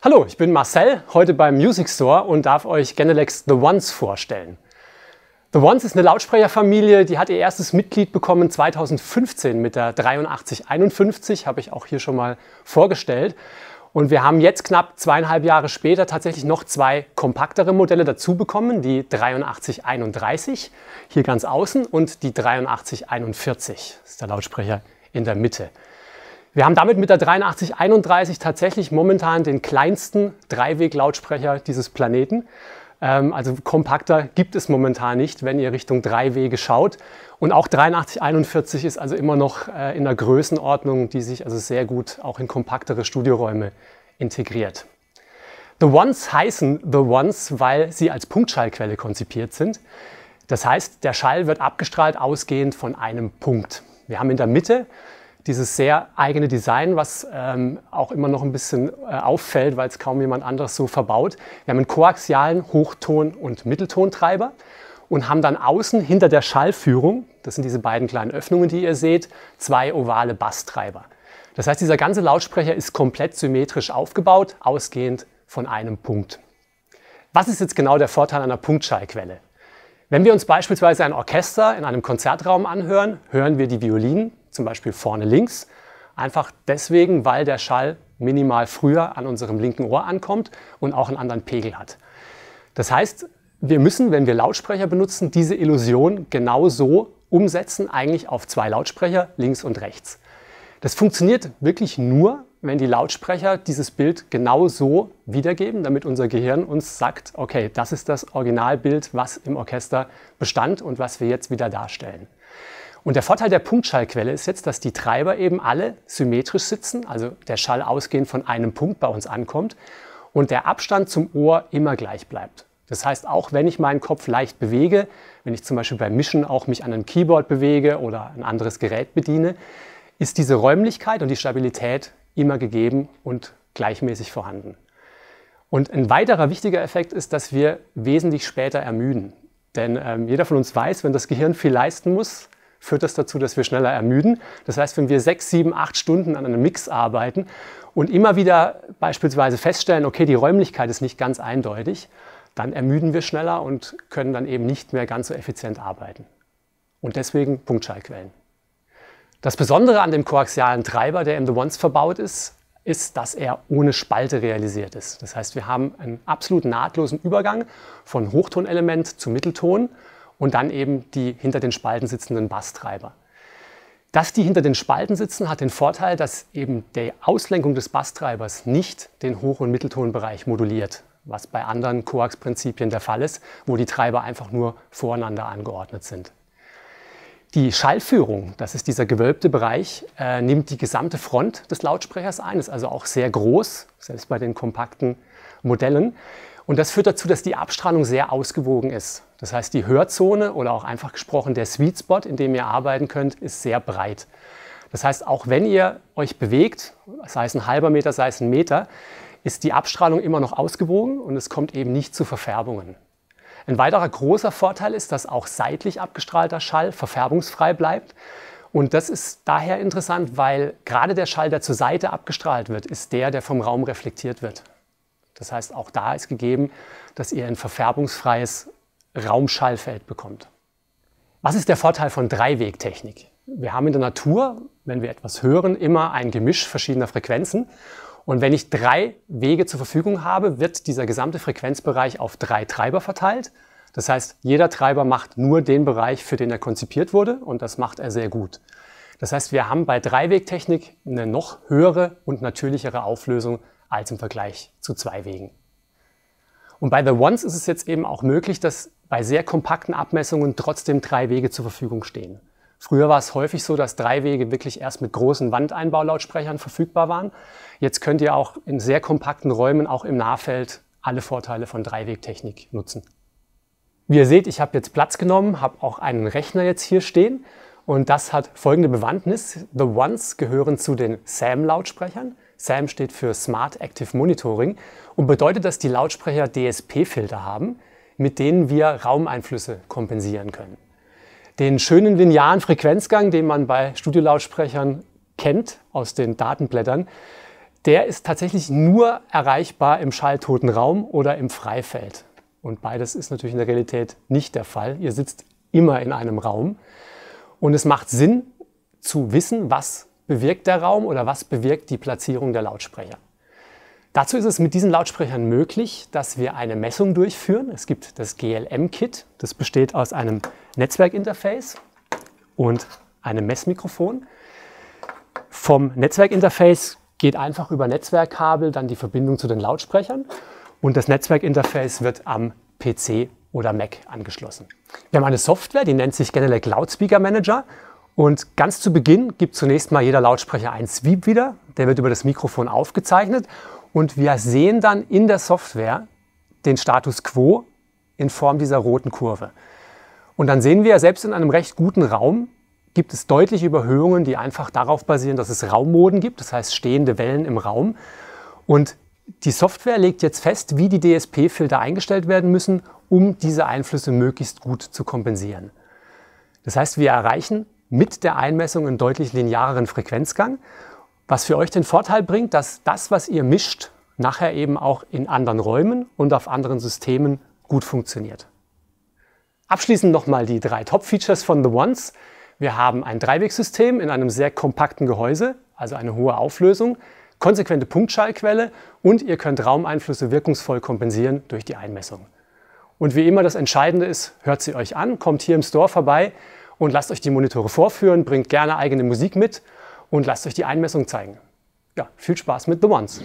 Hallo, ich bin Marcel, heute beim Music Store und darf euch Genelex The Ones vorstellen. The Ones ist eine Lautsprecherfamilie, die hat ihr erstes Mitglied bekommen 2015 mit der 8351, habe ich auch hier schon mal vorgestellt. Und wir haben jetzt knapp zweieinhalb Jahre später tatsächlich noch zwei kompaktere Modelle dazu bekommen, die 8331 hier ganz außen und die 8341, das ist der Lautsprecher in der Mitte. Wir haben damit mit der 8331 tatsächlich momentan den kleinsten Dreiweg-Lautsprecher dieses Planeten. Ähm, also kompakter gibt es momentan nicht, wenn ihr Richtung drei Wege schaut. Und auch 8341 ist also immer noch äh, in der Größenordnung, die sich also sehr gut auch in kompaktere Studioräume integriert. The Ones heißen The Ones, weil sie als Punktschallquelle konzipiert sind. Das heißt, der Schall wird abgestrahlt ausgehend von einem Punkt. Wir haben in der Mitte dieses sehr eigene Design, was ähm, auch immer noch ein bisschen äh, auffällt, weil es kaum jemand anderes so verbaut. Wir haben einen koaxialen Hochton- und Mitteltontreiber und haben dann außen hinter der Schallführung, das sind diese beiden kleinen Öffnungen, die ihr seht, zwei ovale Basstreiber. Das heißt, dieser ganze Lautsprecher ist komplett symmetrisch aufgebaut, ausgehend von einem Punkt. Was ist jetzt genau der Vorteil einer Punktschallquelle? Wenn wir uns beispielsweise ein Orchester in einem Konzertraum anhören, hören wir die Violinen, zum Beispiel vorne links, einfach deswegen, weil der Schall minimal früher an unserem linken Ohr ankommt und auch einen anderen Pegel hat. Das heißt, wir müssen, wenn wir Lautsprecher benutzen, diese Illusion genau so umsetzen, eigentlich auf zwei Lautsprecher, links und rechts. Das funktioniert wirklich nur, wenn die Lautsprecher dieses Bild genau so wiedergeben, damit unser Gehirn uns sagt, okay, das ist das Originalbild, was im Orchester bestand und was wir jetzt wieder darstellen. Und der Vorteil der Punktschallquelle ist jetzt, dass die Treiber eben alle symmetrisch sitzen, also der Schall ausgehend von einem Punkt bei uns ankommt und der Abstand zum Ohr immer gleich bleibt. Das heißt, auch wenn ich meinen Kopf leicht bewege, wenn ich zum Beispiel beim Mischen auch mich an einem Keyboard bewege oder ein anderes Gerät bediene, ist diese Räumlichkeit und die Stabilität immer gegeben und gleichmäßig vorhanden. Und ein weiterer wichtiger Effekt ist, dass wir wesentlich später ermüden. Denn ähm, jeder von uns weiß, wenn das Gehirn viel leisten muss, führt das dazu, dass wir schneller ermüden. Das heißt, wenn wir sechs, sieben, acht Stunden an einem Mix arbeiten und immer wieder beispielsweise feststellen, okay, die Räumlichkeit ist nicht ganz eindeutig, dann ermüden wir schneller und können dann eben nicht mehr ganz so effizient arbeiten. Und deswegen Punktschallquellen. Das Besondere an dem koaxialen Treiber, der in The Ones verbaut ist, ist, dass er ohne Spalte realisiert ist. Das heißt, wir haben einen absolut nahtlosen Übergang von Hochtonelement zu Mittelton und dann eben die hinter den Spalten sitzenden Basstreiber. Dass die hinter den Spalten sitzen, hat den Vorteil, dass eben die Auslenkung des Basstreibers nicht den Hoch- und Mitteltonbereich moduliert, was bei anderen Koax-Prinzipien der Fall ist, wo die Treiber einfach nur voreinander angeordnet sind. Die Schallführung, das ist dieser gewölbte Bereich, äh, nimmt die gesamte Front des Lautsprechers ein, ist also auch sehr groß, selbst bei den kompakten Modellen. Und das führt dazu, dass die Abstrahlung sehr ausgewogen ist. Das heißt, die Hörzone oder auch einfach gesprochen der Sweet Spot, in dem ihr arbeiten könnt, ist sehr breit. Das heißt, auch wenn ihr euch bewegt, sei es ein halber Meter, sei es ein Meter, ist die Abstrahlung immer noch ausgewogen und es kommt eben nicht zu Verfärbungen. Ein weiterer großer Vorteil ist, dass auch seitlich abgestrahlter Schall verfärbungsfrei bleibt. Und das ist daher interessant, weil gerade der Schall, der zur Seite abgestrahlt wird, ist der, der vom Raum reflektiert wird. Das heißt, auch da ist gegeben, dass ihr ein verfärbungsfreies Raumschallfeld bekommt. Was ist der Vorteil von Dreiwegtechnik? Wir haben in der Natur, wenn wir etwas hören, immer ein Gemisch verschiedener Frequenzen und wenn ich drei Wege zur Verfügung habe, wird dieser gesamte Frequenzbereich auf drei Treiber verteilt. Das heißt, jeder Treiber macht nur den Bereich, für den er konzipiert wurde und das macht er sehr gut. Das heißt, wir haben bei Dreiwegtechnik eine noch höhere und natürlichere Auflösung als im Vergleich zu zwei Wegen. Und bei The Ones ist es jetzt eben auch möglich, dass bei sehr kompakten Abmessungen trotzdem drei Wege zur Verfügung stehen. Früher war es häufig so, dass Dreiwege wirklich erst mit großen Wandeinbaulautsprechern verfügbar waren. Jetzt könnt ihr auch in sehr kompakten Räumen, auch im Nahfeld, alle Vorteile von Dreiwegtechnik nutzen. Wie ihr seht, ich habe jetzt Platz genommen, habe auch einen Rechner jetzt hier stehen und das hat folgende Bewandtnis. The Ones gehören zu den SAM-Lautsprechern. SAM steht für Smart Active Monitoring und bedeutet, dass die Lautsprecher DSP-Filter haben, mit denen wir Raumeinflüsse kompensieren können den schönen linearen Frequenzgang, den man bei Studiolautsprechern kennt aus den Datenblättern, der ist tatsächlich nur erreichbar im schalltoten Raum oder im Freifeld. Und beides ist natürlich in der Realität nicht der Fall. Ihr sitzt immer in einem Raum. Und es macht Sinn zu wissen, was bewirkt der Raum oder was bewirkt die Platzierung der Lautsprecher. Dazu ist es mit diesen Lautsprechern möglich, dass wir eine Messung durchführen. Es gibt das GLM-Kit. Das besteht aus einem Netzwerkinterface und einem Messmikrofon. Vom Netzwerkinterface geht einfach über Netzwerkkabel dann die Verbindung zu den Lautsprechern und das Netzwerkinterface wird am PC oder Mac angeschlossen. Wir haben eine Software, die nennt sich Genelec Loudspeaker Manager und ganz zu Beginn gibt zunächst mal jeder Lautsprecher einen Sweep wieder, der wird über das Mikrofon aufgezeichnet und wir sehen dann in der Software den Status Quo in Form dieser roten Kurve. Und dann sehen wir, selbst in einem recht guten Raum gibt es deutliche Überhöhungen, die einfach darauf basieren, dass es Raummoden gibt, das heißt stehende Wellen im Raum. Und die Software legt jetzt fest, wie die DSP-Filter eingestellt werden müssen, um diese Einflüsse möglichst gut zu kompensieren. Das heißt, wir erreichen mit der Einmessung einen deutlich lineareren Frequenzgang, was für euch den Vorteil bringt, dass das, was ihr mischt, nachher eben auch in anderen Räumen und auf anderen Systemen gut funktioniert. Abschließend nochmal die drei Top-Features von The Ones. Wir haben ein Dreiwegsystem in einem sehr kompakten Gehäuse, also eine hohe Auflösung, konsequente Punktschallquelle und ihr könnt Raumeinflüsse wirkungsvoll kompensieren durch die Einmessung. Und wie immer das Entscheidende ist, hört sie euch an, kommt hier im Store vorbei und lasst euch die Monitore vorführen, bringt gerne eigene Musik mit und lasst euch die Einmessung zeigen. Ja, viel Spaß mit The Ones.